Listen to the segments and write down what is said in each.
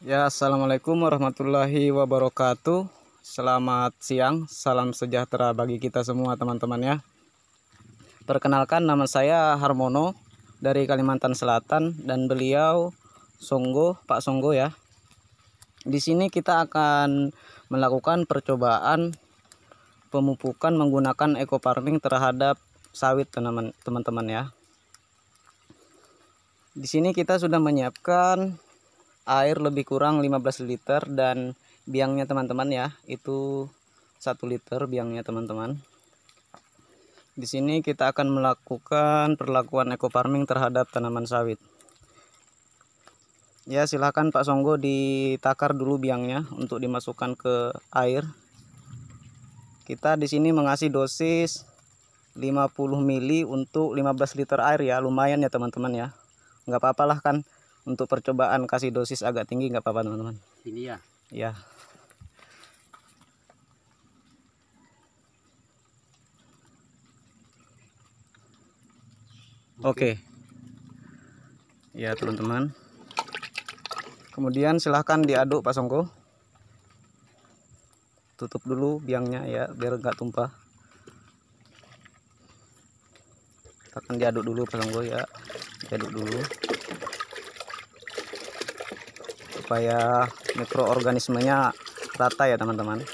Ya, assalamualaikum warahmatullahi wabarakatuh. Selamat siang, salam sejahtera bagi kita semua teman-teman ya. Perkenalkan nama saya Harmono dari Kalimantan Selatan dan beliau Songgo, Pak Songgo ya. Di sini kita akan melakukan percobaan pemupukan menggunakan eco farming terhadap sawit teman-teman ya. Di sini kita sudah menyiapkan air lebih kurang 15 liter dan biangnya teman-teman ya itu 1 liter biangnya teman-teman di sini kita akan melakukan perlakuan eco farming terhadap tanaman sawit ya silahkan Pak Songgo ditakar dulu biangnya untuk dimasukkan ke air kita di sini mengasih dosis 50 mili untuk 15 liter air ya lumayan ya teman-teman ya nggak apa-apalah kan untuk percobaan kasih dosis agak tinggi nggak apa-apa teman-teman ini ya ya oke okay. ya teman-teman kemudian silahkan diaduk Pak Songko tutup dulu biangnya ya biar nggak tumpah akan diaduk dulu Pak Songko ya diaduk dulu supaya mikroorganismenya rata ya teman-teman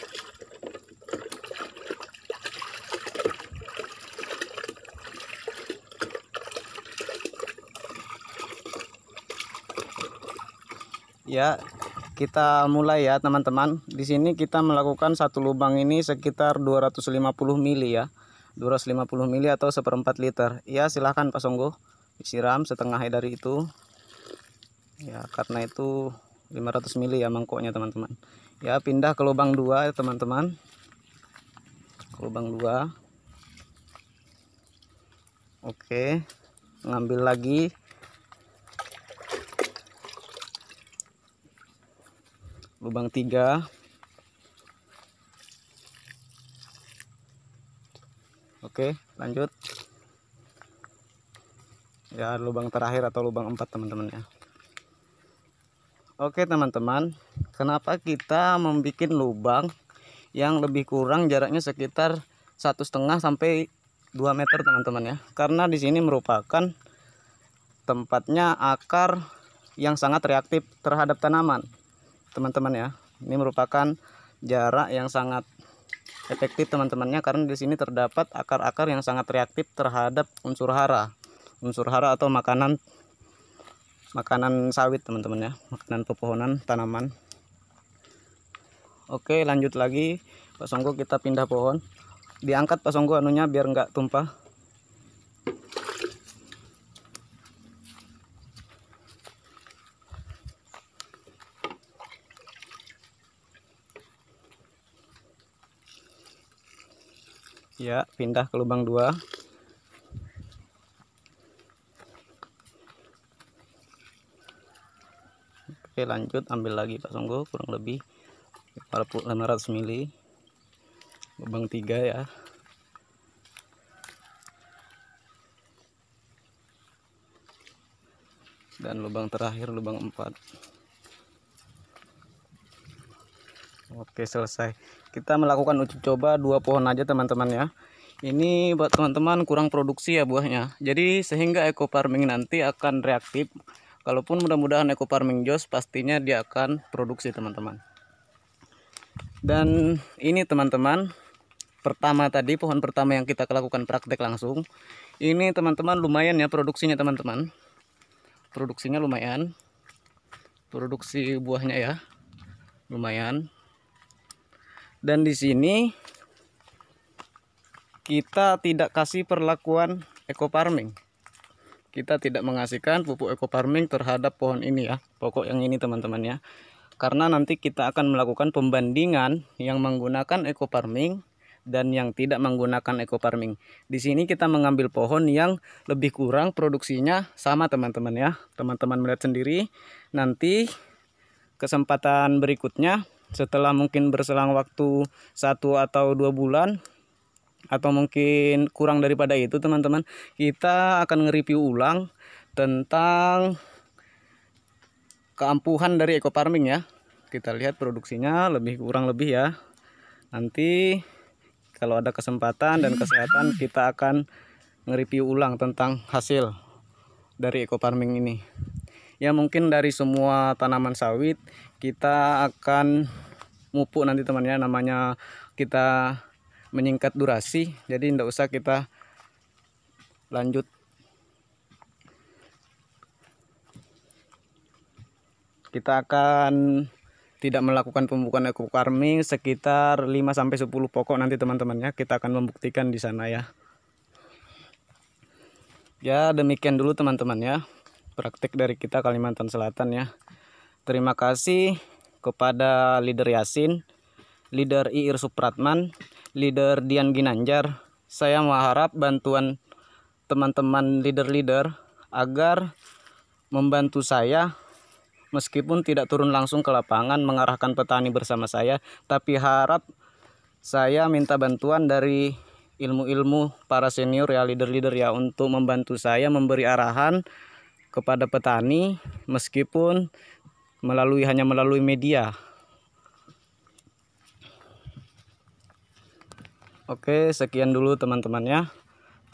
ya kita mulai ya teman-teman di sini kita melakukan satu lubang ini sekitar 250 mili ya 250 mili atau seperempat liter ya silahkan Pak Songgo disiram setengah dari itu ya karena itu 500 mili ya mangkoknya teman-teman ya pindah ke lubang 2 ya teman-teman ke lubang 2 oke ngambil lagi lubang 3 oke lanjut ya lubang terakhir atau lubang 4 teman-teman ya Oke teman-teman, kenapa kita membuat lubang yang lebih kurang jaraknya sekitar satu setengah sampai 2 meter teman-teman ya. Karena di sini merupakan tempatnya akar yang sangat reaktif terhadap tanaman. Teman-teman ya, ini merupakan jarak yang sangat efektif teman-temannya karena di sini terdapat akar-akar yang sangat reaktif terhadap unsur hara. Unsur hara atau makanan makanan sawit teman-teman ya makanan pepohonan tanaman oke lanjut lagi Pak Songko kita pindah pohon diangkat Pak Songko anunya biar nggak tumpah ya pindah ke lubang 2 oke lanjut ambil lagi Pak Songgo kurang lebih 500 mili lubang 3 ya dan lubang terakhir lubang 4 oke selesai kita melakukan uji coba dua pohon aja teman-teman ya ini buat teman-teman kurang produksi ya buahnya jadi sehingga eco farming nanti akan reaktif kalaupun mudah-mudahan eco farming jos pastinya dia akan produksi teman-teman dan ini teman-teman pertama tadi pohon pertama yang kita lakukan praktek langsung ini teman-teman lumayan ya produksinya teman-teman produksinya lumayan produksi buahnya ya lumayan dan di sini kita tidak kasih perlakuan eco farming kita tidak mengasihkan pupuk eco farming terhadap pohon ini ya pokok yang ini teman-teman ya karena nanti kita akan melakukan pembandingan yang menggunakan eco farming dan yang tidak menggunakan eco farming. Di sini kita mengambil pohon yang lebih kurang produksinya sama teman-teman ya. Teman-teman melihat sendiri nanti kesempatan berikutnya setelah mungkin berselang waktu satu atau dua bulan atau mungkin kurang daripada itu teman-teman kita akan nge-review ulang tentang keampuhan dari eco farming ya kita lihat produksinya lebih kurang lebih ya nanti kalau ada kesempatan dan kesehatan kita akan nge-review ulang tentang hasil dari eco farming ini ya mungkin dari semua tanaman sawit kita akan mupuk nanti temannya namanya kita menyingkat durasi jadi tidak usah kita lanjut kita akan tidak melakukan pembukaan eco farming sekitar 5 sampai 10 pokok nanti teman-temannya kita akan membuktikan di sana ya. Ya, demikian dulu teman-teman ya. Praktik dari kita Kalimantan Selatan ya. Terima kasih kepada leader Yasin, leader Iir Supratman leader Dian Ginanjar, saya mengharap bantuan teman-teman leader-leader agar membantu saya meskipun tidak turun langsung ke lapangan mengarahkan petani bersama saya, tapi harap saya minta bantuan dari ilmu-ilmu para senior ya leader-leader ya untuk membantu saya memberi arahan kepada petani meskipun melalui hanya melalui media Oke, sekian dulu teman-temannya.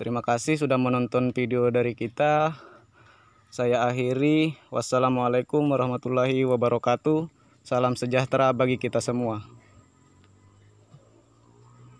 Terima kasih sudah menonton video dari kita. Saya akhiri. Wassalamualaikum warahmatullahi wabarakatuh. Salam sejahtera bagi kita semua.